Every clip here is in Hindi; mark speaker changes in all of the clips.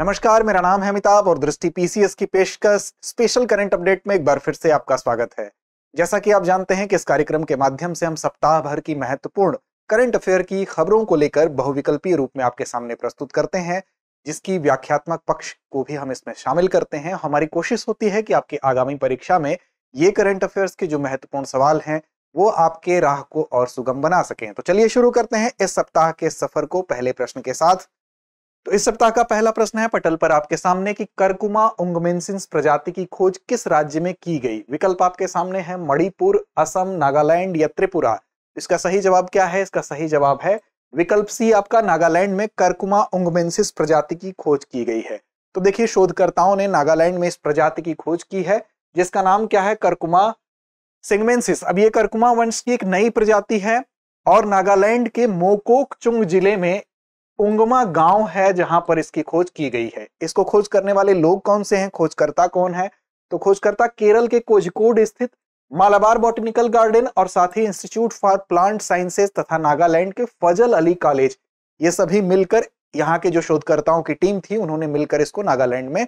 Speaker 1: नमस्कार मेरा नाम है अमिताभ और दृष्टि पीसीएस की पेशकश स्पेशल करंट अपडेट में एक बार फिर से आपका स्वागत है जैसा कि आप जानते हैं कि इस कार्यक्रम के माध्यम से हम सप्ताह भर की महत्वपूर्ण करंट अफेयर की खबरों को लेकर बहुविकल्पीय रूप में आपके सामने प्रस्तुत करते हैं जिसकी व्याख्यात्मक पक्ष को भी हम इसमें शामिल करते हैं हमारी कोशिश होती है कि आपकी आगामी परीक्षा में ये करंट अफेयर्स के जो महत्वपूर्ण सवाल हैं वो आपके राह को और सुगम बना सकें तो चलिए शुरू करते हैं इस सप्ताह के सफर को पहले प्रश्न के साथ तो इस सप्ताह का पहला प्रश्न है पटल पर आपके सामने कि करकुमा उंगमेंसिंस प्रजाति की खोज किस राज्य में की गई विकल्प आपके सामने है मणिपुर असम नागालैंड या त्रिपुरा इसका सही जवाब क्या है इसका सही जवाब है विकल्प सी आपका नागालैंड में करकुमा उंगमेंसिस प्रजाति की खोज की गई है तो देखिए शोधकर्ताओं ने नागालैंड में इस प्रजाति की खोज की है जिसका नाम क्या है करकुमा सिंगमेंसिस अब ये करकुमा वंश की एक नई प्रजाति है और नागालैंड के मोकोक चुंग जिले में उंगमा गांव है जहां पर इसकी खोज की गई है इसको खोज करने वाले लोग कौन से हैं खोजकर्ता कौन है तो खोजकर्ता केरल के कोझिकोड स्थित मालाबार बॉटनिकल गार्डन और साथ ही इंस्टीट्यूट फॉर प्लांट साइंसेज तथा नागालैंड के फजल अली कॉलेज ये सभी मिलकर यहाँ के जो शोधकर्ताओं की टीम थी उन्होंने मिलकर इसको नागालैंड में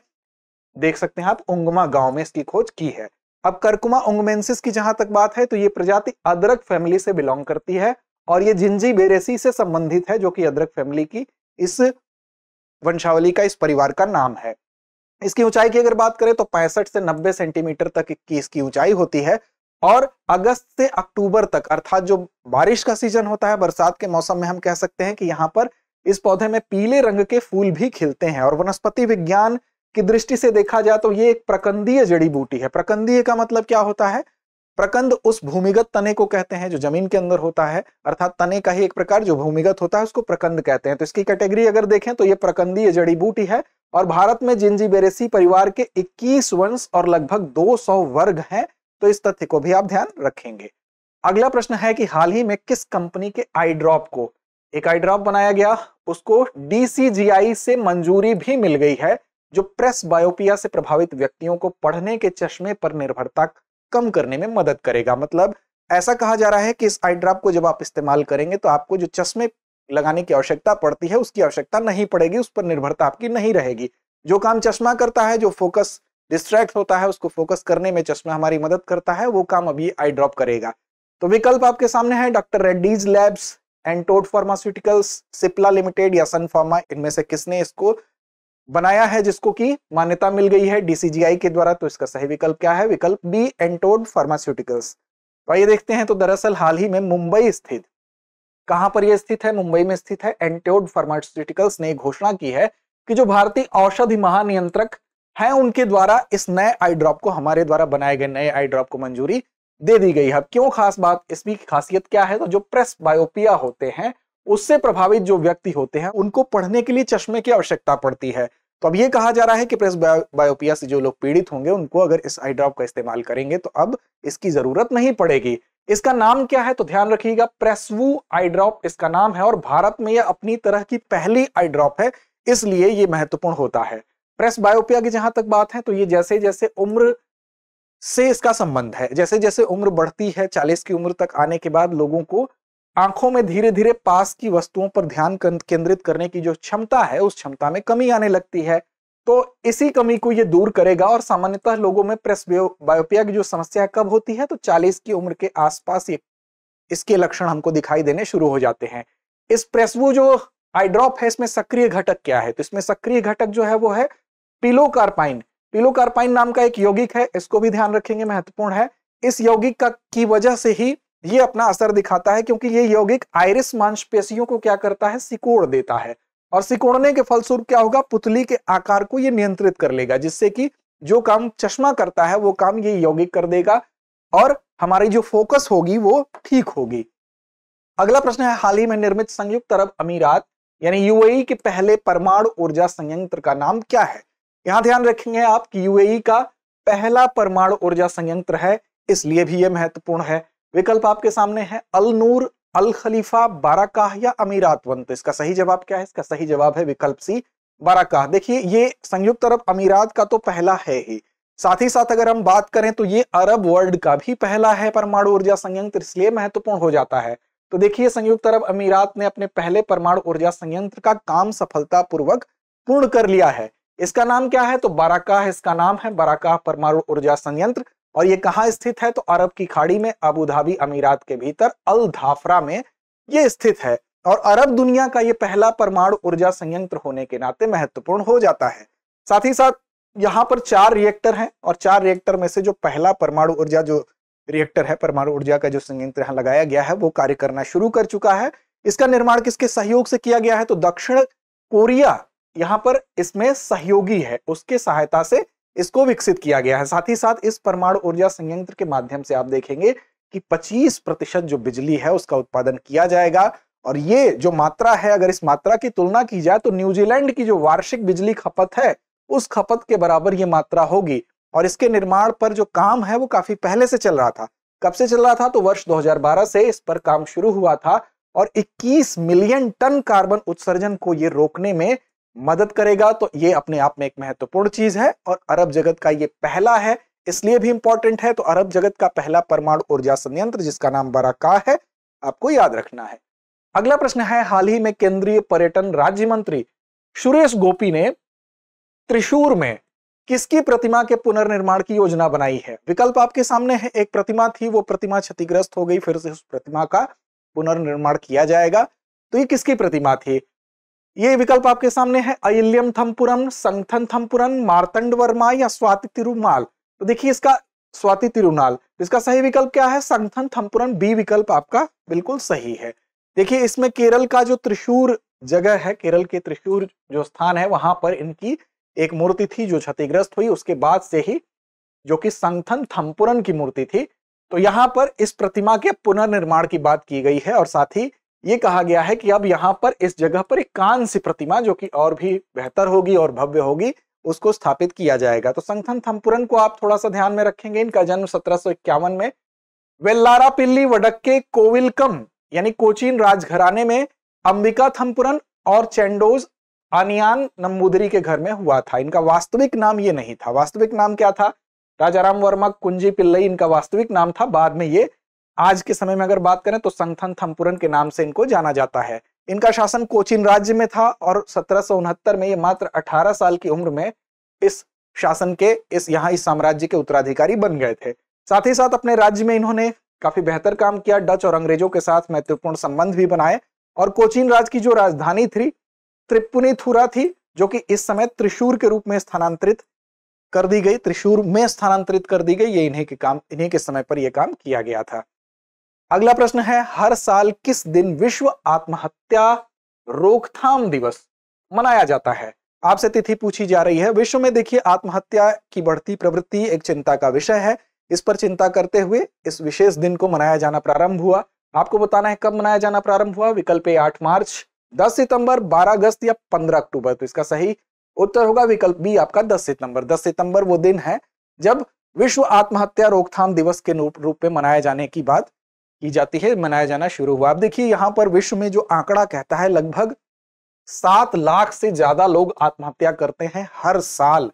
Speaker 1: देख सकते हैं आप उंगमा गांव में इसकी खोज की है अब करकुमा उंगमेंसिस की जहां तक बात है तो ये प्रजाति अदरक फैमिली से बिलोंग करती है और ये जिंजी बेरेसी से संबंधित है जो कि अदरक फैमिली की इस वंशावली का इस परिवार का नाम है इसकी ऊंचाई की अगर बात करें तो पैंसठ से नब्बे सेंटीमीटर तक की इसकी ऊंचाई होती है और अगस्त से अक्टूबर तक अर्थात जो बारिश का सीजन होता है बरसात के मौसम में हम कह सकते हैं कि यहाँ पर इस पौधे में पीले रंग के फूल भी खिलते हैं और वनस्पति विज्ञान की दृष्टि से देखा जाए तो ये एक प्रकंदीय जड़ी बूटी है प्रकंदीय का मतलब क्या होता है प्रकंद उस भूमिगत तने को कहते हैं जो जमीन के अंदर होता है अर्थात तने का ही एक प्रकार जो भूमिगत होता है उसको प्रकंद कहते हैं तो इसकी कैटेगरी अगर देखें तो ये प्रकंदीय जड़ी बूटी है और भारत में बेरेसी परिवार के 21 वंश और लगभग 200 वर्ग हैं तो इस तथ्य को भी आप ध्यान रखेंगे अगला प्रश्न है कि हाल ही में किस कंपनी के आई ड्रॉप को एक आई ड्रॉप बनाया गया उसको डी से मंजूरी भी मिल गई है जो प्रेस बायोपिया से प्रभावित व्यक्तियों को पढ़ने के चश्मे पर निर्भरता कम करने में मदद करेगा मतलब ऐसा कहा जा रहा है कि इस आई ड्रॉप को जब आप इस्तेमाल करेंगे तो आपको जो चश्मे लगाने की आवश्यकता पड़ती है उसकी आवश्यकता नहीं पड़ेगी उस पर निर्भरता आपकी नहीं रहेगी जो काम चश्मा करता है जो फोकस डिस्ट्रैक्ट होता है उसको फोकस करने में चश्मा हमारी मदद करता है वो काम अभी आई ड्रॉप करेगा तो विकल्प आपके सामने है doctor Reddy's labs Entod pharmaceuticals Cipla limited या सन फार्मा इनमें से किसने इसको बनाया है जिसको कि मान्यता मिल गई है डीसीजीआई के द्वारा तो इसका सही विकल्प क्या है विकल्प बी एंटोड फार्मास्यूटिकल्स तो आइए देखते हैं तो दरअसल हाल ही में मुंबई स्थित कहां पर यह स्थित है मुंबई में स्थित है एंटोड फार्मास्यूटिकल्स ने घोषणा की है कि जो भारतीय औषधि महानियंत्रक है उनके द्वारा इस नए आई ड्रॉप को हमारे द्वारा बनाए गए नए आई ड्रॉप को मंजूरी दे दी गई है क्यों खास बात इसमें खासियत क्या है तो जो प्रेस बायोपिया होते हैं उससे प्रभावित जो व्यक्ति होते हैं उनको पढ़ने के लिए चश्मे की आवश्यकता पड़ती है तो अब ये कहा जा रहा है कि प्रेस बायोपिया से जो लोग पीड़ित होंगे उनको अगर इस आई ड्रॉप का इस्तेमाल करेंगे तो अब इसकी जरूरत नहीं पड़ेगी इसका नाम क्या है तो ध्यान रखिएगा प्रेसवू आई ड्रॉप इसका नाम है और भारत में यह अपनी तरह की पहली आई ड्रॉप है इसलिए ये महत्वपूर्ण होता है प्रेस बायोपिया की जहां तक बात है तो ये जैसे जैसे उम्र से इसका संबंध है जैसे जैसे उम्र बढ़ती है चालीस की उम्र तक आने के बाद लोगों को आंखों में धीरे धीरे पास की वस्तुओं पर ध्यान केंद्रित करने की जो क्षमता है उस क्षमता में कमी आने लगती है तो इसी कमी को ये दूर करेगा और सामान्यतः लोगों में प्रेस बायोपिया की जो समस्या कब होती है तो 40 की उम्र के आसपास ये इसके लक्षण हमको दिखाई देने शुरू हो जाते हैं इस प्रेसवो जो आईड्रॉप है इसमें सक्रिय घटक क्या है तो इसमें सक्रिय घटक जो है वो है पिलोकार्पाइन पिलोकार्पाइन नाम का एक यौगिक है इसको भी ध्यान रखेंगे महत्वपूर्ण है इस यौगिक का की वजह से ही ये अपना असर दिखाता है क्योंकि ये यौगिक आयरिस मांसपेशियों को क्या करता है सिकोड़ देता है और सिकोड़ने के फलस्वरूप क्या होगा पुतली के आकार को ये नियंत्रित कर लेगा जिससे कि जो काम चश्मा करता है वो काम ये यौगिक कर देगा और हमारी जो फोकस होगी वो ठीक होगी अगला प्रश्न है हाल ही में निर्मित संयुक्त अरब अमीरात यानी यूएई के पहले परमाणु ऊर्जा संयंत्र का नाम क्या है यहां ध्यान रखेंगे आप कि यूएई का पहला परमाणु ऊर्जा संयंत्र है इसलिए भी यह महत्वपूर्ण है विकल्प आपके सामने है अल नूर अल खलीफा बाराकाह या वन तो इसका सही जवाब क्या है इसका सही जवाब है विकल्प सी बाराकाह देखिए ये संयुक्त अरब अमीरात का तो पहला है ही साथ ही साथ अगर हम बात करें तो ये अरब वर्ल्ड का भी पहला है परमाणु ऊर्जा संयंत्र इसलिए महत्वपूर्ण हो जाता है तो देखिए संयुक्त अरब अमीरात ने अपने पहले परमाणु ऊर्जा संयंत्र का काम सफलतापूर्वक पूर्ण कर लिया है इसका नाम क्या है तो बाराकाह इसका नाम है बाराकाह परमाणु ऊर्जा संयंत्र और ये कहाँ स्थित है तो अरब की खाड़ी में अबू धाबी अमीरात के भीतर अल धाफरा में ये स्थित है और अरब दुनिया का ये पहला परमाणु ऊर्जा संयंत्र होने के नाते महत्वपूर्ण हो जाता है साथ ही साथ यहाँ पर चार रिएक्टर हैं और चार रिएक्टर में से जो पहला परमाणु ऊर्जा जो रिएक्टर है परमाणु ऊर्जा का जो संयंत्र यहाँ लगाया गया है वो कार्य करना शुरू कर चुका है इसका निर्माण किसके सहयोग से किया गया है तो दक्षिण कोरिया यहाँ पर इसमें सहयोगी है उसके सहायता से इसको विकसित किया गया है साथ ही साथ इस परमाणु ऊर्जा संयंत्र के माध्यम से आप देखेंगे कि 25 प्रतिशत जो बिजली है उसका उत्पादन किया जाएगा और ये जो मात्रा है अगर इस मात्रा की तुलना की जाए तो न्यूजीलैंड की जो वार्षिक बिजली खपत है उस खपत के बराबर ये मात्रा होगी और इसके निर्माण पर जो काम है वो काफी पहले से चल रहा था कब से चल रहा था तो वर्ष 2012 से इस पर काम शुरू हुआ था और 21 मिलियन टन कार्बन उत्सर्जन को ये रोकने में मदद करेगा तो ये अपने आप में एक महत्वपूर्ण चीज है और अरब जगत का ये पहला है इसलिए भी इंपॉर्टेंट है तो अरब जगत का पहला परमाणु ऊर्जा संयंत्र जिसका नाम बराका है आपको याद रखना है अगला प्रश्न है हाल ही में केंद्रीय पर्यटन राज्य मंत्री सुरेश गोपी ने त्रिशूर में किसकी प्रतिमा के पुनर्निर्माण की योजना बनाई है विकल्प आपके सामने है एक प्रतिमा थी वो प्रतिमा क्षतिग्रस्त हो गई फिर से उस प्रतिमा का पुनर्निर्माण किया जाएगा तो ये किसकी प्रतिमा थी ये विकल्प आपके सामने है अयल्यम थम्पुरम संगथन थम्पुरन मारतंड वर्मा या स्वाति तिरुमाल तो देखिए इसका स्वाति तिरुनाल इसका सही विकल्प क्या है संगठन थम्पुरम बी विकल्प आपका बिल्कुल सही है देखिए इसमें केरल का जो त्रिशूर जगह है केरल के त्रिशूर जो स्थान है वहां पर इनकी एक मूर्ति थी जो क्षतिग्रस्त हुई उसके बाद से ही जो कि संगठन थम्पुरन की मूर्ति थी तो यहाँ पर इस प्रतिमा के पुनर्निर्माण की बात की गई है और साथ ही ये कहा गया है कि अब यहाँ पर इस जगह पर एक कांस्य प्रतिमा जो कि और भी बेहतर होगी और भव्य होगी उसको स्थापित किया जाएगा तो संगठन थम्पुरन को आप थोड़ा सा ध्यान में रखेंगे इनका जन्म सत्रह में वेल्लारा पिल्ली वडक्के कोविलकम यानी कोचीन राजघराने में अंबिका थम्पुरन और चेंडोज अनियान नमुदरी के घर में हुआ था इनका वास्तविक नाम ये नहीं था वास्तविक नाम क्या था राजाराम वर्मा कुंजी पिल्लई इनका वास्तविक नाम था बाद में ये आज के समय में अगर बात करें तो संथन थम्पुरन के नाम से इनको जाना जाता है इनका शासन कोचिन राज्य में था और सत्रह में ये मात्र 18 साल की उम्र में इस शासन के इस यहाँ इस साम्राज्य के उत्तराधिकारी बन गए थे साथ ही साथ अपने राज्य में इन्होंने काफी बेहतर काम किया डच और अंग्रेजों के साथ महत्वपूर्ण संबंध भी बनाए और कोचीन राज की जो राजधानी थी त्रिपुनीथुरा थी जो कि इस समय त्रिशूर के रूप में स्थानांतरित कर दी गई त्रिशूर में स्थानांतरित कर दी गई ये इन्हीं के काम इन्हीं के समय पर यह काम किया गया था अगला प्रश्न है हर साल किस दिन विश्व आत्महत्या रोकथाम दिवस मनाया जाता है आपसे तिथि पूछी जा रही है विश्व में देखिए आत्महत्या की बढ़ती प्रवृत्ति एक चिंता का विषय है इस पर चिंता करते हुए इस विशेष दिन को मनाया जाना प्रारंभ हुआ आपको बताना है कब मनाया जाना प्रारंभ हुआ विकल्प ए आठ मार्च दस सितंबर बारह अगस्त या पंद्रह अक्टूबर तो इसका सही उत्तर होगा विकल्प बी आपका दस सितंबर दस सितंबर वो दिन है जब विश्व आत्महत्या रोकथाम दिवस के रूप में मनाए जाने की बात की जाती है मनाया जाना शुरू हुआ आप देखिए यहाँ पर विश्व में जो आंकड़ा कहता है लगभग सात लाख से ज्यादा लोग आत्महत्या करते हैं हर साल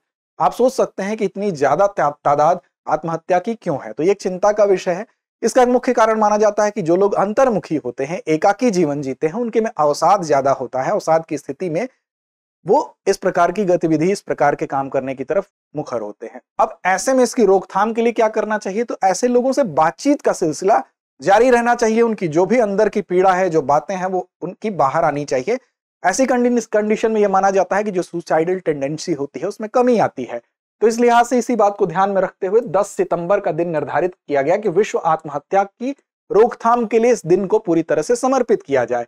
Speaker 1: आप सोच सकते हैं कि इतनी ज्यादा तादाद आत्महत्या की क्यों है तो ये एक चिंता का विषय है इसका एक मुख्य कारण माना जाता है कि जो लोग अंतर्मुखी होते हैं एकाकी जीवन जीते हैं उनके में अवसाद ज्यादा होता है अवसाद की स्थिति में वो इस प्रकार की गतिविधि इस प्रकार के काम करने की तरफ मुखर होते हैं अब ऐसे में इसकी रोकथाम के लिए क्या करना चाहिए तो ऐसे लोगों से बातचीत का सिलसिला जारी रहना चाहिए उनकी जो भी अंदर की पीड़ा है जो बातें हैं वो उनकी बाहर आनी चाहिए ऐसी कंडीशन में ये माना जाता है कि जो सुसाइडल टेंडेंसी होती है उसमें कमी आती है तो इस लिहाज से इसी बात को ध्यान में रखते हुए 10 सितंबर का दिन निर्धारित किया गया कि विश्व आत्महत्या की रोकथाम के लिए इस दिन को पूरी तरह से समर्पित किया जाए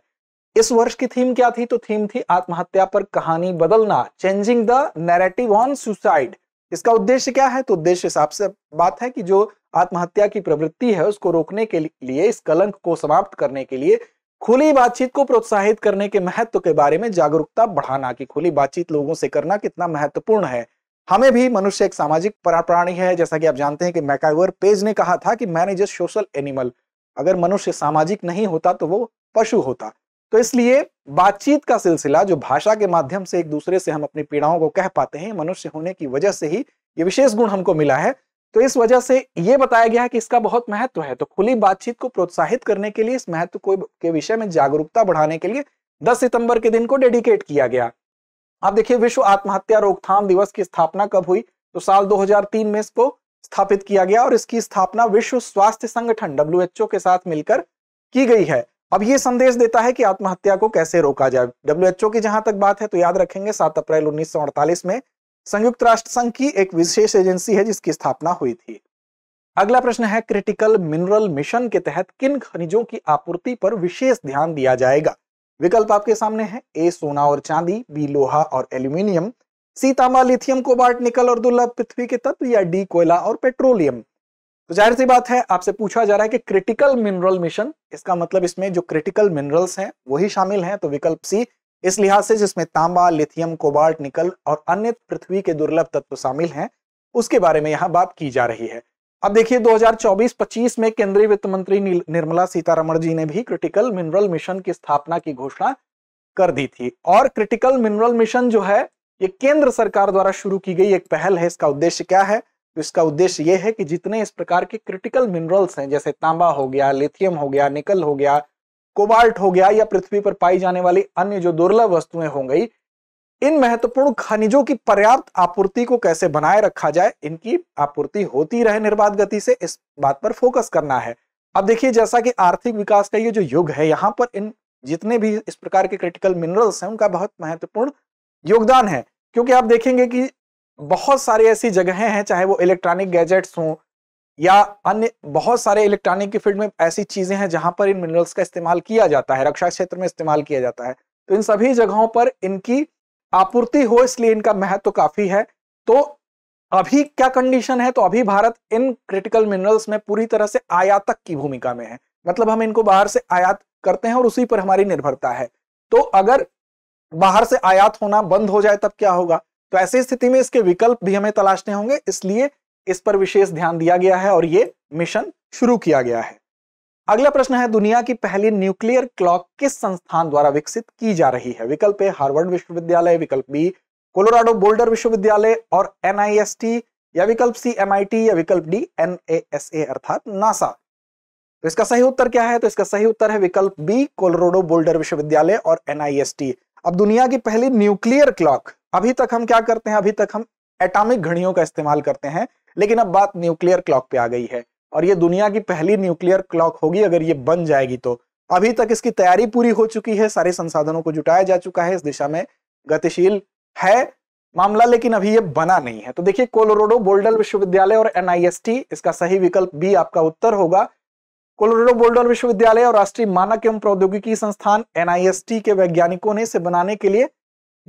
Speaker 1: इस वर्ष की थीम क्या थी तो थीम थी आत्महत्या पर कहानी बदलना changing the narrative on suicide इसका उद्देश्य क्या है तो उद्देश्य हिसाब से बात है कि जो आत्महत्या की प्रवृत्ति है उसको रोकने के लिए इस कलंक को समाप्त करने के लिए खुली बातचीत को प्रोत्साहित करने के महत्व के बारे में जागरूकता बढ़ाना कि खुली बातचीत लोगों से करना कितना महत्वपूर्ण है हमें भी मनुष्य एक सामाजिक प्राणी है जैसा कि आप जानते हैं कि मैकाइवर पेज ने कहा था कि मैनेज सोशल एनिमल अगर मनुष्य सामाजिक नहीं होता तो वो पशु होता तो इसलिए बातचीत का सिलसिला जो भाषा के माध्यम से एक दूसरे से हम अपनी पीड़ाओं को कह पाते हैं मनुष्य होने की वजह से ही ये विशेष गुण हमको मिला है तो इस वजह से ये बताया गया है कि इसका बहुत महत्व है तो खुली बातचीत को प्रोत्साहित करने के लिए इस महत्व को के विषय में जागरूकता बढ़ाने के लिए 10 सितंबर के दिन को डेडिकेट किया गया आप देखिए विश्व आत्महत्या रोकथाम दिवस की स्थापना कब हुई तो साल 2003 में इसको स्थापित किया गया और इसकी स्थापना विश्व स्वास्थ्य संगठन डब्ल्यू के साथ मिलकर की गई है अब ये संदेश देता है कि आत्महत्या को कैसे रोका जाए डब्ल्यूएचओ की जहां तक बात है तो याद रखेंगे सात अप्रैल 1948 में संयुक्त राष्ट्र संघ की एक विशेष एजेंसी है जिसकी स्थापना हुई थी अगला प्रश्न है क्रिटिकल मिनरल मिशन के तहत किन खनिजों की आपूर्ति पर विशेष ध्यान दिया जाएगा विकल्प आपके सामने है ए सोना और चांदी बी लोहा और एल्यूमिनियम सी तांबा लिथियम कोबाल्ट निकल और दुर्लभ पृथ्वी के तत्व या डी कोयला और पेट्रोलियम तो जाहिर सी बात है आपसे पूछा जा रहा है कि क्रिटिकल मिनरल मिशन इसका मतलब इसमें जो क्रिटिकल मिनरल्स हैं वही शामिल हैं तो विकल्प सी इस लिहाज से जिसमें तांबा लिथियम कोबाल्ट निकल और अन्य पृथ्वी के दुर्लभ तत्व शामिल हैं उसके बारे में यहाँ बात की जा रही है अब देखिए 2024-25 में केंद्रीय वित्त मंत्री निर्मला सीतारमण जी ने भी क्रिटिकल मिनरल मिशन की स्थापना की घोषणा कर दी थी और क्रिटिकल मिनरल मिशन जो है ये केंद्र सरकार द्वारा शुरू की गई एक पहल है इसका उद्देश्य क्या है तो इसका उद्देश्य यह है कि जितने इस प्रकार के क्रिटिकल मिनरल्स हैं जैसे तांबा हो गया लिथियम हो गया निकल हो गया कोबाल्ट हो गया या पृथ्वी पर पाई जाने वाली अन्य जो दुर्लभ वस्तुएं हो गई इन महत्वपूर्ण खनिजों की पर्याप्त आपूर्ति को कैसे बनाए रखा जाए इनकी आपूर्ति होती रहे निर्बाध गति से इस बात पर फोकस करना है अब देखिए जैसा कि आर्थिक विकास का ये जो युग है यहाँ पर इन जितने भी इस प्रकार के क्रिटिकल मिनरल्स हैं उनका बहुत महत्वपूर्ण योगदान है क्योंकि आप देखेंगे कि बहुत सारी ऐसी जगहें हैं चाहे वो इलेक्ट्रॉनिक गैजेट्स हों या अन्य बहुत सारे इलेक्ट्रॉनिक की फील्ड में ऐसी चीजें हैं जहां पर इन मिनरल्स का इस्तेमाल किया जाता है रक्षा क्षेत्र में इस्तेमाल किया जाता है तो इन सभी जगहों पर इनकी आपूर्ति हो इसलिए इनका महत्व तो काफी है तो अभी क्या कंडीशन है तो अभी भारत इन क्रिटिकल मिनरल्स में पूरी तरह से आयातक की भूमिका में है मतलब हम इनको बाहर से आयात करते हैं और उसी पर हमारी निर्भरता है तो अगर बाहर से आयात होना बंद हो जाए तब क्या होगा तो ऐसी स्थिति में इसके विकल्प भी हमें तलाशने होंगे इसलिए इस पर विशेष ध्यान दिया गया है और ये मिशन शुरू किया गया है अगला प्रश्न है दुनिया की पहली न्यूक्लियर क्लॉक किस संस्थान द्वारा विकसित की जा रही है विकल्प ए हार्वर्ड विश्वविद्यालय विकल्प बी कोलोराडो बोल्डर विश्वविद्यालय और एनआईएसटी या विकल्प सी एमआईटी या विकल्प डी एनएएसए अर्थात नासा तो इसका सही उत्तर क्या है तो इसका सही उत्तर है विकल्प बी कोलोराडो बोल्डर विश्वविद्यालय और एनआईएसटी अब दुनिया की पहली न्यूक्लियर क्लॉक अभी तक हम क्या करते हैं अभी तक हम एटॉमिक घड़ियों का इस्तेमाल करते हैं लेकिन अब बात न्यूक्लियर क्लॉक पे आ गई है और ये दुनिया की पहली न्यूक्लियर क्लॉक होगी अगर ये बन जाएगी तो अभी तक इसकी तैयारी पूरी हो चुकी है सारे संसाधनों को जुटाया जा चुका है इस दिशा में गतिशील है मामला लेकिन अभी ये बना नहीं है तो देखिए कोलोराडो बोल्डर विश्वविद्यालय और एनआईएसटी इसका सही विकल्प भी आपका उत्तर होगा कोलोराडो बोल्डर विश्वविद्यालय और राष्ट्रीय मानक एवं प्रौद्योगिकी संस्थान एनआईएसटी के वैज्ञानिकों ने इसे बनाने के लिए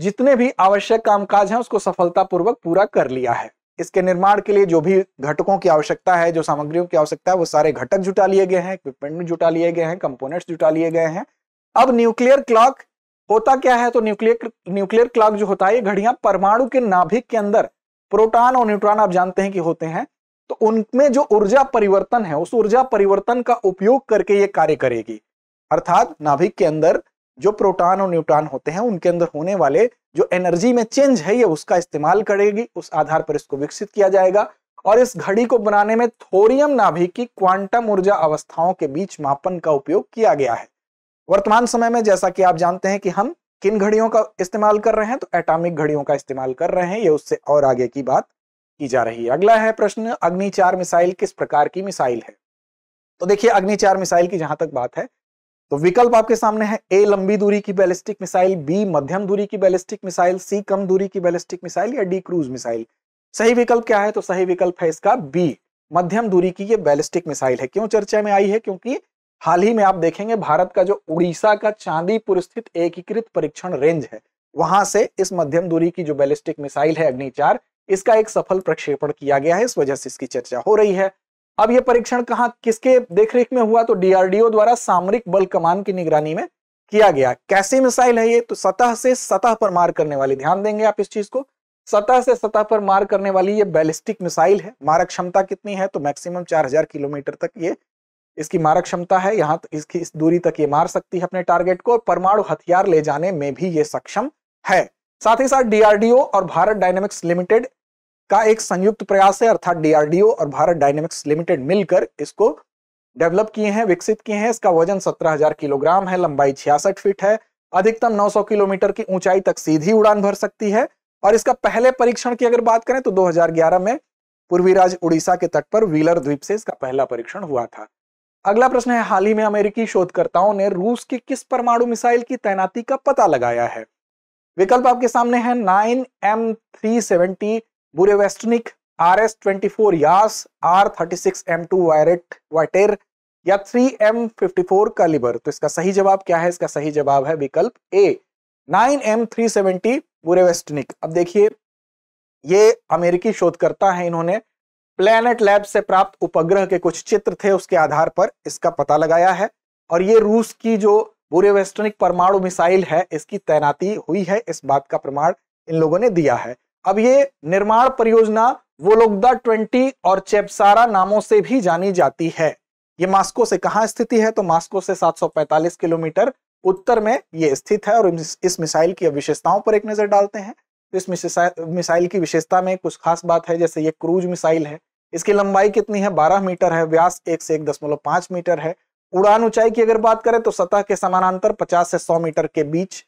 Speaker 1: जितने भी आवश्यक कामकाज हैं उसको सफलतापूर्वक पूरा कर लिया है इसके निर्माण के लिए जो भी घटकों की आवश्यकता है जो सामग्रियों की आवश्यकता है वो सारे घटक जुटा लिए गए हैं इक्विपमेंट जुटा लिए गए हैं कंपोनेंट्स जुटा लिए गए हैं अब न्यूक्लियर क्लॉक होता क्या है तो न्यूक्लियर न्यूक्लियर क्लॉक जो होता है ये घड़ियां परमाणु के नाभिक के अंदर प्रोटॉन और न्यूट्रॉन आप जानते हैं कि होते हैं तो उनमें जो ऊर्जा परिवर्तन है उस ऊर्जा परिवर्तन का उपयोग करके ये कार्य करेगी अर्थात नाभिक के अंदर जो प्रोटॉन और न्यूट्रॉन होते हैं उनके अंदर होने वाले जो एनर्जी में चेंज है ये उसका इस्तेमाल करेगी उस आधार पर इसको विकसित किया जाएगा और इस घड़ी को बनाने में थोरियम नाभिक की क्वांटम ऊर्जा अवस्थाओं के बीच मापन का उपयोग किया गया है वर्तमान समय में जैसा कि आप जानते हैं कि हम किन घड़ियों का इस्तेमाल कर रहे हैं तो एटॉमिक घड़ियों का इस्तेमाल कर रहे हैं ये उससे और आगे की बात की जा रही है अगला है प्रश्न अग्निचार मिसाइल किस प्रकार की मिसाइल है तो देखिए अग्निचार मिसाइल की जहां तक बात है तो विकल्प आपके सामने है ए लंबी दूरी की बैलिस्टिक मिसाइल बी मध्यम दूरी की बैलिस्टिक मिसाइल सी कम दूरी की बैलिस्टिक मिसाइल या डी क्रूज मिसाइल सही विकल्प क्या है तो सही विकल्प है इसका बी मध्यम दूरी की ये बैलिस्टिक मिसाइल है क्यों चर्चा में आई है क्योंकि हाल ही में आप देखेंगे भारत का जो उड़ीसा का चांदीपुर स्थित एकीकृत परीक्षण रेंज है वहां से इस मध्यम दूरी की जो बैलिस्टिक मिसाइल है अग्नि चार इसका एक सफल प्रक्षेपण किया गया है इस वजह से इसकी चर्चा हो रही है अब यह परीक्षण कहा किसके देखरेख में हुआ तो डीआरडीओ द्वारा सामरिक बल कमान की निगरानी में किया गया कैसी मिसाइल है ये तो सतह से सतह पर मार करने वाली ध्यान देंगे आप इस चीज को सतह से सतह पर मार करने वाली ये बैलिस्टिक मिसाइल है मारक क्षमता कितनी है तो मैक्सिमम 4000 किलोमीटर तक ये इसकी मारक क्षमता है यहाँ तो इसकी इस दूरी तक ये मार सकती है अपने टारगेट को परमाणु हथियार ले जाने में भी ये सक्षम है साथ ही साथ डीआरडीओ और भारत डायनेमिक्स लिमिटेड का एक संयुक्त प्रयास है अर्थात डीआरडीओ और भारत डायनेमिक्स लिमिटेड मिलकर इसको डेवलप किए हैं विकसित किए हैं इसका वजन सत्रह हजार किलोग्राम है लंबाई छियासठ फीट है अधिकतम 900 किलोमीटर की ऊंचाई तक सीधी उड़ान भर सकती है और इसका पहले परीक्षण की अगर बात करें तो 2011 में पूर्वी राज्य उड़ीसा के तट पर व्हीलर द्वीप से इसका पहला परीक्षण हुआ था अगला प्रश्न है हाल ही में अमेरिकी शोधकर्ताओं ने रूस की किस परमाणु मिसाइल की तैनाती का पता लगाया है विकल्प आपके सामने है nine M three seventy Burevestnik R S twenty four Yars R thirty six M two वायरेट वाइटेर या three M fifty four Kalibr तो इसका सही जवाब क्या है इसका सही जवाब है विकल्प A nine M three seventy Vestnik अब देखिए ये अमेरिकी शोधकर्ता है इन्होंने प्लैनेट लैब से प्राप्त उपग्रह के कुछ चित्र थे उसके आधार पर इसका पता लगाया है और ये रूस की जो बुरे वेस्टनिक परमाणु मिसाइल है इसकी तैनाती हुई है इस बात का प्रमाण इन लोगों ने दिया है अब ये निर्माण परियोजना वोलोगदा ट्वेंटी और चेपसारा नामों से भी जानी जाती है ये मास्को से कहा स्थिति है तो मास्को से 745 किलोमीटर उत्तर में ये स्थित है और इस मिसाइल की विशेषताओं पर एक नजर डालते हैं तो इस मिसाइल की विशेषता में कुछ खास बात है जैसे ये क्रूज मिसाइल है इसकी लंबाई कितनी है 12 मीटर है व्यास एक से एक दशमलव पांच मीटर है उड़ान ऊंचाई की अगर बात करें तो सतह के समानांतर 50 से 100 मीटर के बीच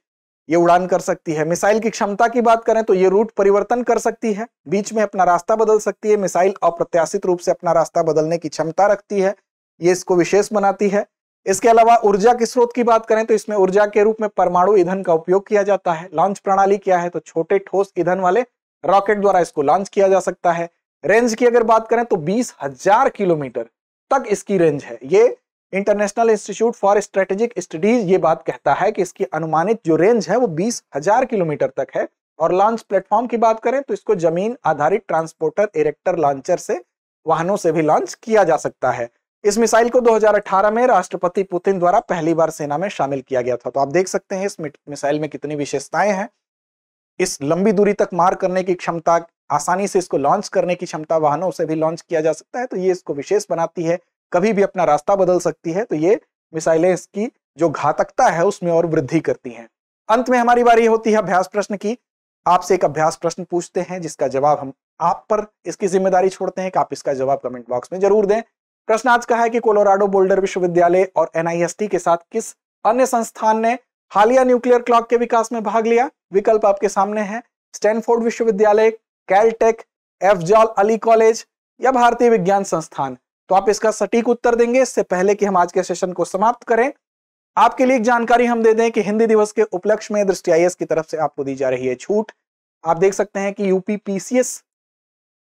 Speaker 1: ये उड़ान कर सकती है मिसाइल की क्षमता की बात करें तो ये रूट परिवर्तन कर सकती है बीच में अपना रास्ता बदल सकती है मिसाइल अप्रत्याशित रूप से अपना रास्ता बदलने की क्षमता रखती है ये इसको विशेष बनाती है इसके अलावा ऊर्जा के स्रोत की बात करें तो इसमें ऊर्जा के रूप में परमाणु ईंधन का उपयोग किया जाता है लॉन्च प्रणाली क्या है तो छोटे ठोस ईंधन वाले रॉकेट द्वारा इसको लॉन्च किया जा सकता है रेंज की अगर बात करें तो बीस हजार किलोमीटर तक इसकी रेंज है ये International Institute for Strategic Studies ये बात कहता है कि इसकी अनुमानित जो रेंज है वो बीस हजार किलोमीटर तक है और लॉन्च प्लेटफॉर्म की बात करें तो इसको जमीन आधारित ट्रांसपोर्टर इरेक्टर लॉन्चर से वाहनों से भी लॉन्च किया जा सकता है इस मिसाइल को 2018 में राष्ट्रपति पुतिन द्वारा पहली बार सेना में शामिल किया गया था तो आप देख सकते हैं इस मिसाइल में कितनी विशेषताएं हैं इस लंबी दूरी तक मार करने की क्षमता आसानी से इसको लॉन्च करने की क्षमता वाहनों से भी लॉन्च किया जा सकता है तो ये इसको विशेष बनाती है कभी भी अपना रास्ता बदल सकती है तो ये मिसाइलें इसकी जो घातकता है उसमें और वृद्धि करती हैं अंत में हमारी बारी होती है अभ्यास प्रश्न की आपसे एक अभ्यास प्रश्न पूछते हैं जिसका जवाब हम आप पर इसकी जिम्मेदारी छोड़ते हैं कि आप इसका जवाब कमेंट बॉक्स में जरूर दें प्रश्न आज का है कि कोलोराडो बोल्डर विश्वविद्यालय और एनआईएसटी के साथ किस अन्य संस्थान ने हालिया न्यूक्लियर क्लॉक के विकास में भाग लिया विकल्प आपके सामने है स्टैनफोर्ड विश्वविद्यालय कैलटेक एफजॉल अली कॉलेज या भारतीय विज्ञान संस्थान तो आप इसका सटीक उत्तर देंगे इससे पहले कि हम आज के सेशन को समाप्त करें आपके लिए एक जानकारी हम दे दें कि हिंदी दिवस के उपलक्ष्य में दृष्टि आई की तरफ से आपको दी जा रही है छूट आप देख सकते हैं कि यूपी पीसीएस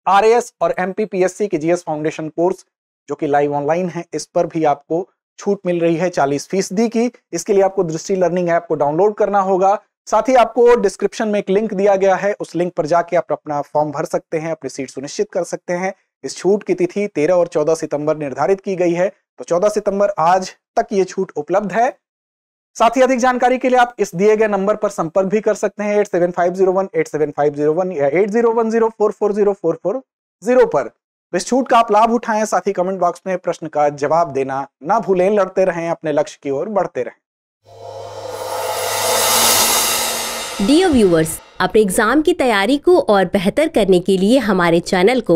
Speaker 1: आर और एमपीपीएससी के जीएस फाउंडेशन कोर्स जो कि लाइव ऑनलाइन है इस पर भी आपको छूट मिल रही है चालीस फीसदी की इसके लिए आपको दृष्टि लर्निंग ऐप को डाउनलोड करना होगा साथ ही आपको डिस्क्रिप्शन में एक लिंक दिया गया है उस लिंक पर जाके आप अपना फॉर्म भर सकते हैं अपनी सीट सुनिश्चित कर सकते हैं इस छूट की तिथि 13 और 14 सितंबर निर्धारित की गई है तो 14 सितंबर आज तक ये छूट उपलब्ध है साथ ही अधिक जानकारी के लिए आप इस दिए गए नंबर पर संपर्क भी कर सकते हैं eight seven five zero one eight seven five zero one या eight zero one zero four four zero four four zero पर तो इस छूट का आप लाभ उठाएं साथ ही कमेंट बॉक्स में प्रश्न का जवाब देना ना भूलें लड़ते रहें अपने लक्ष्य की ओर बढ़ते रहें डियर व्यूअर्स अपने एग्जाम की तैयारी को और बेहतर करने के लिए हमारे चैनल को